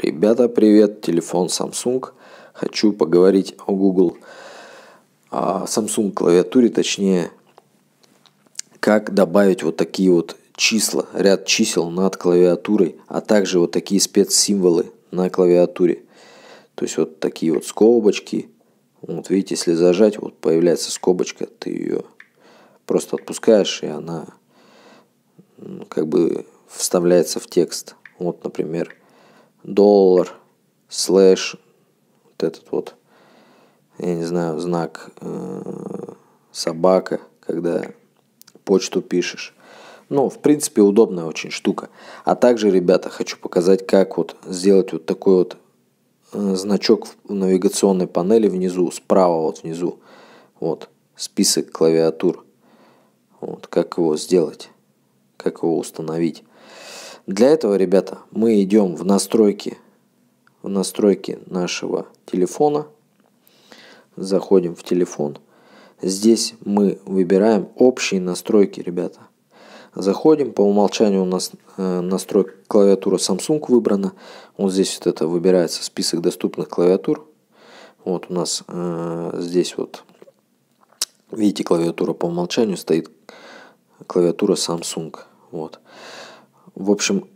Ребята, привет, телефон Samsung. Хочу поговорить о Google, о Samsung клавиатуре, точнее, как добавить вот такие вот числа, ряд чисел над клавиатурой, а также вот такие спецсимволы на клавиатуре. То есть вот такие вот скобочки. Вот видите, если зажать, вот появляется скобочка, ты ее просто отпускаешь, и она как бы вставляется в текст. Вот, например, доллар, слэш, вот этот вот, я не знаю, знак э, собака, когда почту пишешь. Ну, в принципе, удобная очень штука. А также, ребята, хочу показать, как вот сделать вот такой вот э, значок в навигационной панели внизу, справа вот внизу. Вот, список клавиатур. Вот, как его сделать, как его установить. Для этого, ребята, мы идем в настройки, в настройки нашего телефона. Заходим в телефон. Здесь мы выбираем общие настройки, ребята. Заходим, по умолчанию у нас э, настройка клавиатура Samsung выбрана. Вот здесь вот это выбирается список доступных клавиатур. Вот у нас э, здесь вот, видите, клавиатура по умолчанию стоит клавиатура Samsung. Вот. В общем,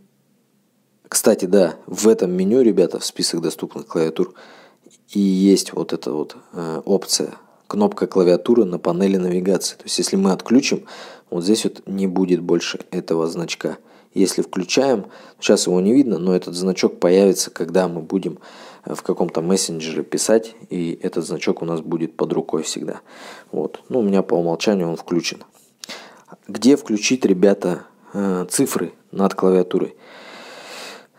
кстати, да, в этом меню, ребята, в список доступных клавиатур и есть вот эта вот э, опция кнопка клавиатуры на панели навигации. То есть если мы отключим, вот здесь вот не будет больше этого значка. Если включаем, сейчас его не видно, но этот значок появится, когда мы будем э, в каком-то мессенджере писать, и этот значок у нас будет под рукой всегда. Вот. Ну, у меня по умолчанию он включен. Где включить, ребята, э, цифры над клавиатурой.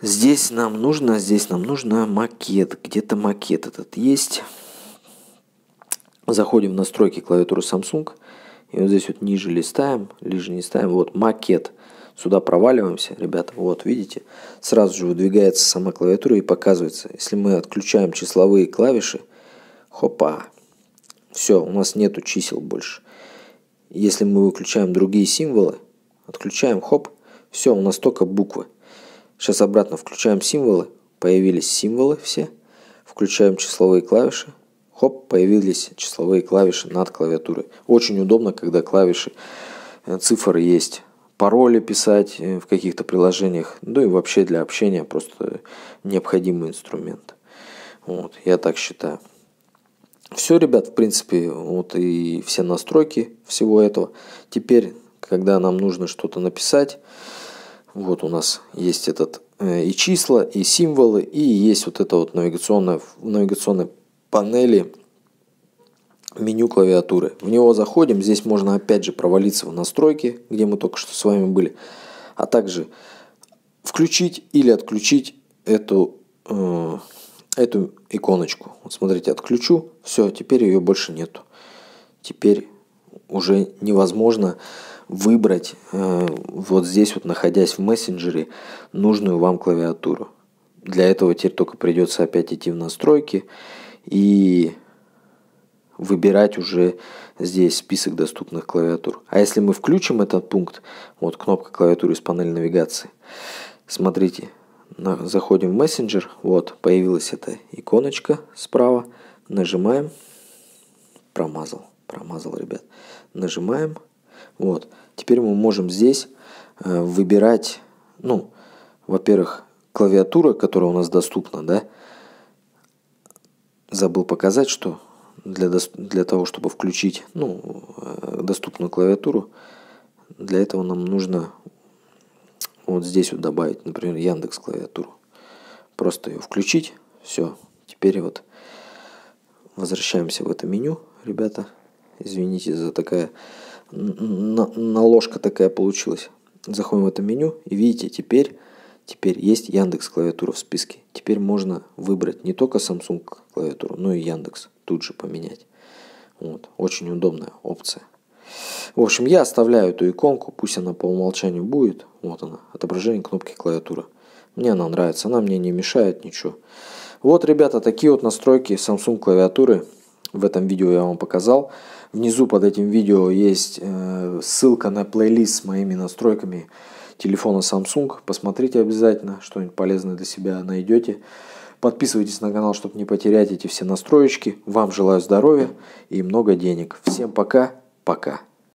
Здесь нам нужно, здесь нам нужно макет. Где-то макет этот есть. Заходим в настройки клавиатуры Samsung. И вот здесь вот ниже листаем, ниже не ставим. Вот макет. Сюда проваливаемся, ребята. Вот, видите? Сразу же выдвигается сама клавиатура и показывается. Если мы отключаем числовые клавиши, хопа. Все, у нас нету чисел больше. Если мы выключаем другие символы, отключаем, хоп, все, у нас только буквы. Сейчас обратно включаем символы. Появились символы все. Включаем числовые клавиши. Хоп, появились числовые клавиши над клавиатурой. Очень удобно, когда клавиши, э, цифры есть. Пароли писать э, в каких-то приложениях. Ну и вообще для общения просто необходимый инструмент. Вот, я так считаю. Все, ребят, в принципе, вот и все настройки всего этого. Теперь, когда нам нужно что-то написать, вот у нас есть этот э, и числа, и символы, и есть вот это вот навигационное, в навигационной панели меню клавиатуры. В него заходим, здесь можно опять же провалиться в настройки, где мы только что с вами были, а также включить или отключить эту, э, эту иконочку. Вот смотрите, отключу, все, теперь ее больше нету. Теперь уже невозможно выбрать э, вот здесь вот, находясь в мессенджере, нужную вам клавиатуру. Для этого теперь только придется опять идти в настройки и выбирать уже здесь список доступных клавиатур. А если мы включим этот пункт, вот кнопка клавиатуры из панели навигации, смотрите, на, заходим в мессенджер, вот появилась эта иконочка справа, нажимаем, промазал, промазал, ребят, нажимаем, вот. Теперь мы можем здесь э, выбирать, ну, во-первых, клавиатура, которая у нас доступна, да, забыл показать, что для, для того, чтобы включить ну, э, доступную клавиатуру, для этого нам нужно вот здесь вот добавить, например, Яндекс клавиатуру. Просто ее включить, все. Теперь вот возвращаемся в это меню, ребята. Извините за такая наложка такая получилась. Заходим в это меню и видите, теперь, теперь есть Яндекс клавиатура в списке. Теперь можно выбрать не только Samsung клавиатуру, но и Яндекс тут же поменять. Вот, очень удобная опция. В общем, я оставляю эту иконку, пусть она по умолчанию будет. Вот она, отображение кнопки клавиатуры. Мне она нравится, она мне не мешает ничего. Вот, ребята, такие вот настройки Samsung клавиатуры. В этом видео я вам показал. Внизу под этим видео есть э, ссылка на плейлист с моими настройками телефона Samsung. Посмотрите обязательно, что-нибудь полезное для себя найдете. Подписывайтесь на канал, чтобы не потерять эти все настроечки. Вам желаю здоровья и много денег. Всем пока, пока.